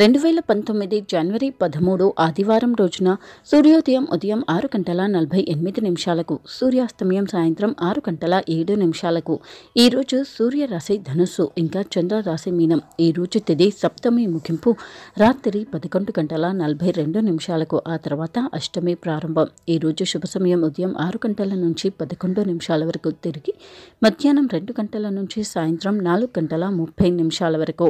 రెండు వేల పంతొమ్మిది జనవరి పదమూడు ఆదివారం రోజున సూర్యోదయం ఉదయం ఆరు గంటల నలభై ఎనిమిది నిమిషాలకు సూర్యాస్తమయం సాయంత్రం ఆరు గంటల ఏడు నిమిషాలకు ఈరోజు సూర్యరాశి ధనుస్సు ఇంకా చంద్రరాశి మీనం ఈరోజు తిది సప్తమి ముగింపు రాత్రి పదకొండు గంటల నలభై రెండు నిమిషాలకు ఆ తర్వాత అష్టమి ప్రారంభం ఈరోజు శుభ సమయం ఉదయం ఆరు గంటల నుంచి పదకొండు నిమిషాల వరకు తిరిగి మధ్యాహ్నం రెండు గంటల నుంచి సాయంత్రం నాలుగు గంటల ముప్పై నిమిషాల వరకు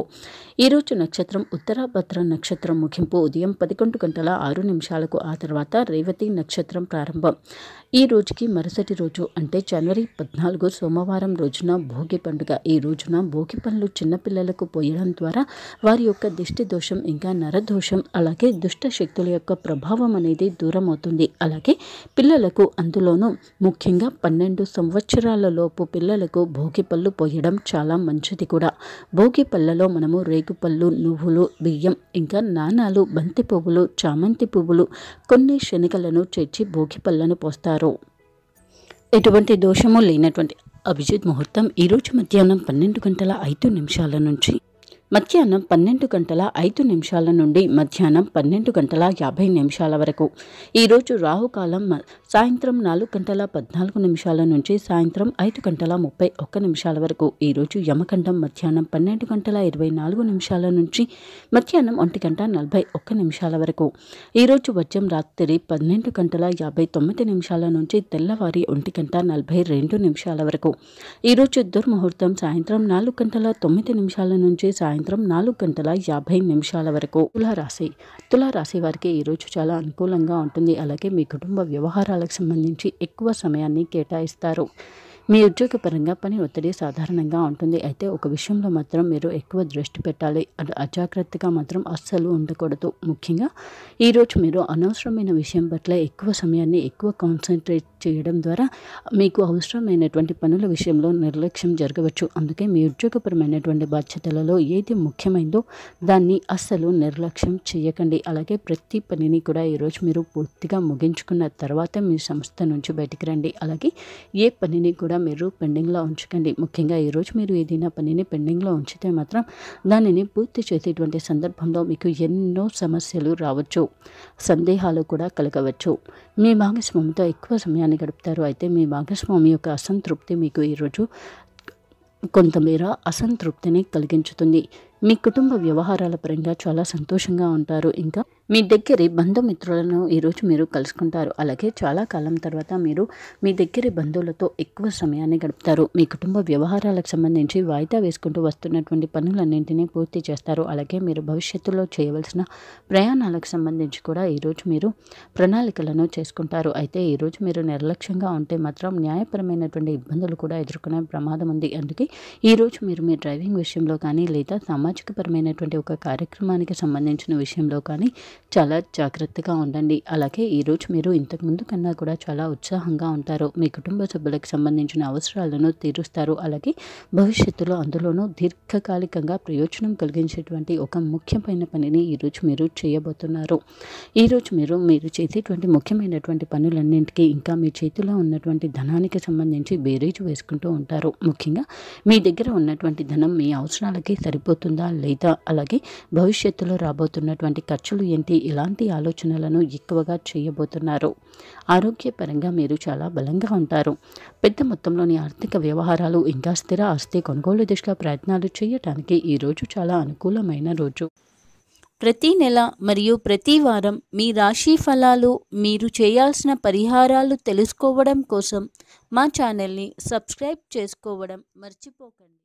ఈరోజు నక్షత్రం ఉత్తర తాళపత్ర నక్షత్రం ముగింపు ఉదయం పదకొండు గంటల ఆరు నిమిషాలకు ఆ తర్వాత రేవతి నక్షత్రం ప్రారంభం ఈ రోజుకి మరుసటి రోజు అంటే జనవరి పద్నాలుగు సోమవారం రోజున భోగి పండుగ ఈ రోజున భోగి పనులు చిన్నపిల్లలకు పోయడం ద్వారా వారి యొక్క దిష్టి దోషం ఇంకా నరదోషం అలాగే దుష్ట శక్తుల యొక్క ప్రభావం అనేది దూరం అవుతుంది అలాగే పిల్లలకు అందులోనూ ముఖ్యంగా పన్నెండు సంవత్సరాల లోపు పిల్లలకు భోగి పళ్ళు పోయడం చాలా మంచిది కూడా భోగి పళ్ళలో మనము రేగుపళ్ళు నువ్వులు బియ్యం బియ్యం ఇంకా నాణాలు బంతి పువ్వులు చామంతి పువ్వులు కొన్ని శనికలను చేర్చి భోగి పళ్ళను పోస్తారు ఎటువంటి దోషము లేనటువంటి అభిజిత్ ముహూర్తం ఈరోజు మధ్యాహ్నం పన్నెండు గంటల ఐదు నిమిషాల నుంచి మధ్యాహ్నం పన్నెండు గంటల ఐదు నిమిషాల నుండి మధ్యాహ్నం పన్నెండు గంటల యాభై నిమిషాల వరకు ఈరోజు రాహుకాలం సాయంత్రం నాలుగు గంటల పద్నాలుగు నిమిషాల నుంచి సాయంత్రం ఐదు గంటల ముప్పై ఒక్క నిమిషాల వరకు ఈరోజు యమఖండం మధ్యాహ్నం పన్నెండు గంటల ఇరవై నాలుగు నిమిషాల నుంచి మధ్యాహ్నం ఒంటి గంట నలభై ఒక్క నిమిషాల వరకు ఈరోజు వజ్రం రాత్రి పన్నెండు గంటల యాభై తొమ్మిది నిమిషాల నుంచి తెల్లవారి ఒంటి గంట నలభై రెండు నిమిషాల వరకు ఈరోజు దుర్ముహూర్తం సాయంత్రం నాలుగు గంటల తొమ్మిది నిమిషాల నుంచి సాయంత్రం సాయంత్రం నాలుగు గంటల యాభై నిమిషాల వరకు తులారాశి తులారాశి వారికి ఈరోజు చాలా అనుకూలంగా ఉంటుంది అలాగే మీ కుటుంబ వ్యవహారాలకు సంబంధించి ఎక్కువ సమయాన్ని కేటాయిస్తారు మీ ఉద్యోగపరంగా పని ఒత్తిడి సాధారణంగా ఉంటుంది అయితే ఒక విషయంలో మాత్రం మీరు ఎక్కువ దృష్టి పెట్టాలి అజాగ్రత్తగా మాత్రం అస్సలు ఉండకూడదు ముఖ్యంగా ఈరోజు మీరు అనవసరమైన విషయం పట్ల ఎక్కువ సమయాన్ని ఎక్కువ కాన్సన్ట్రేట్ చేయడం ద్వారా మీకు అవసరమైనటువంటి పనుల విషయంలో నిర్లక్ష్యం జరగవచ్చు అందుకే మీ ఉద్యోగపరమైనటువంటి బాధ్యతలలో ఏది ముఖ్యమైందో దాన్ని అస్సలు నిర్లక్ష్యం చేయకండి అలాగే ప్రతి పనిని కూడా ఈరోజు మీరు పూర్తిగా ముగించుకున్న తర్వాత మీ సంస్థ నుంచి బయటికి రండి అలాగే ఏ పనిని కూడా మీరు పెండింగ్లో ఉంచకండి ముఖ్యంగా ఈరోజు మీరు ఏదైనా పనిని పెండింగ్లో ఉంచితే మాత్రం దానిని పూర్తి చేసేటువంటి సందర్భంలో మీకు ఎన్నో సమస్యలు రావచ్చు సందేహాలు కూడా కలగవచ్చు మీ భాగస్వామితో ఎక్కువ సమయాన్ని గడుపుతారు అయితే మీ భాగస్వామి యొక్క అసంతృప్తి మీకు ఈరోజు కొంతమేర అసంతృప్తిని కలిగించుతుంది మీ కుటుంబ వ్యవహారాల పరంగా చాలా సంతోషంగా ఉంటారు ఇంకా మీ దగ్గర బంధుమిత్రులను ఈరోజు మీరు కలుసుకుంటారు అలాగే చాలా కాలం తర్వాత మీరు మీ దగ్గర బంధువులతో ఎక్కువ సమయాన్ని గడుపుతారు మీ కుటుంబ వ్యవహారాలకు సంబంధించి వాయిదా వేసుకుంటూ వస్తున్నటువంటి పనులన్నింటినీ పూర్తి చేస్తారు అలాగే మీరు భవిష్యత్తులో చేయవలసిన ప్రయాణాలకు సంబంధించి కూడా ఈరోజు మీరు ప్రణాళికలను చేసుకుంటారు అయితే ఈరోజు మీరు నిర్లక్ష్యంగా ఉంటే మాత్రం న్యాయపరమైనటువంటి ఇబ్బందులు కూడా ఎదుర్కొనే ప్రమాదం ఉంది అందుకే ఈరోజు మీరు మీ డ్రైవింగ్ విషయంలో కానీ లేదా సామాజికపరమైనటువంటి ఒక కార్యక్రమానికి సంబంధించిన విషయంలో కానీ చాలా జాగ్రత్తగా ఉండండి అలాగే ఈరోజు మీరు ఇంతకుముందు కన్నా కూడా చాలా ఉత్సాహంగా ఉంటారు మీ కుటుంబ సభ్యులకు సంబంధించిన అవసరాలను తీరుస్తారు అలాగే భవిష్యత్తులో అందులోనూ దీర్ఘకాలికంగా ప్రయోజనం కలిగించేటువంటి ఒక ముఖ్యమైన పనిని ఈరోజు మీరు చేయబోతున్నారు ఈరోజు మీరు మీరు చేసేటువంటి ముఖ్యమైనటువంటి పనులన్నింటికీ ఇంకా మీ చేతిలో ఉన్నటువంటి ధనానికి సంబంధించి బేరీజు వేసుకుంటూ ఉంటారు ముఖ్యంగా మీ దగ్గర ఉన్నటువంటి ధనం మీ అవసరాలకి సరిపోతుందా లేదా అలాగే భవిష్యత్తులో రాబోతున్నటువంటి ఖర్చులు ఏంటి వంటి ఇలాంటి ఆలోచనలను ఎక్కువగా చేయబోతున్నారు ఆరోగ్యపరంగా మీరు చాలా బలంగా ఉంటారు పెద్ద మొత్తంలోని ఆర్థిక వ్యవహారాలు ఇంకా స్థిర ఆస్తి కొనుగోలు దిశగా ప్రయత్నాలు చేయటానికి ఈరోజు చాలా అనుకూలమైన రోజు ప్రతి నెల మరియు ప్రతి వారం మీ రాశి ఫలాలు మీరు చేయాల్సిన పరిహారాలు తెలుసుకోవడం కోసం మా ఛానల్ని సబ్స్క్రైబ్ చేసుకోవడం మర్చిపోకండి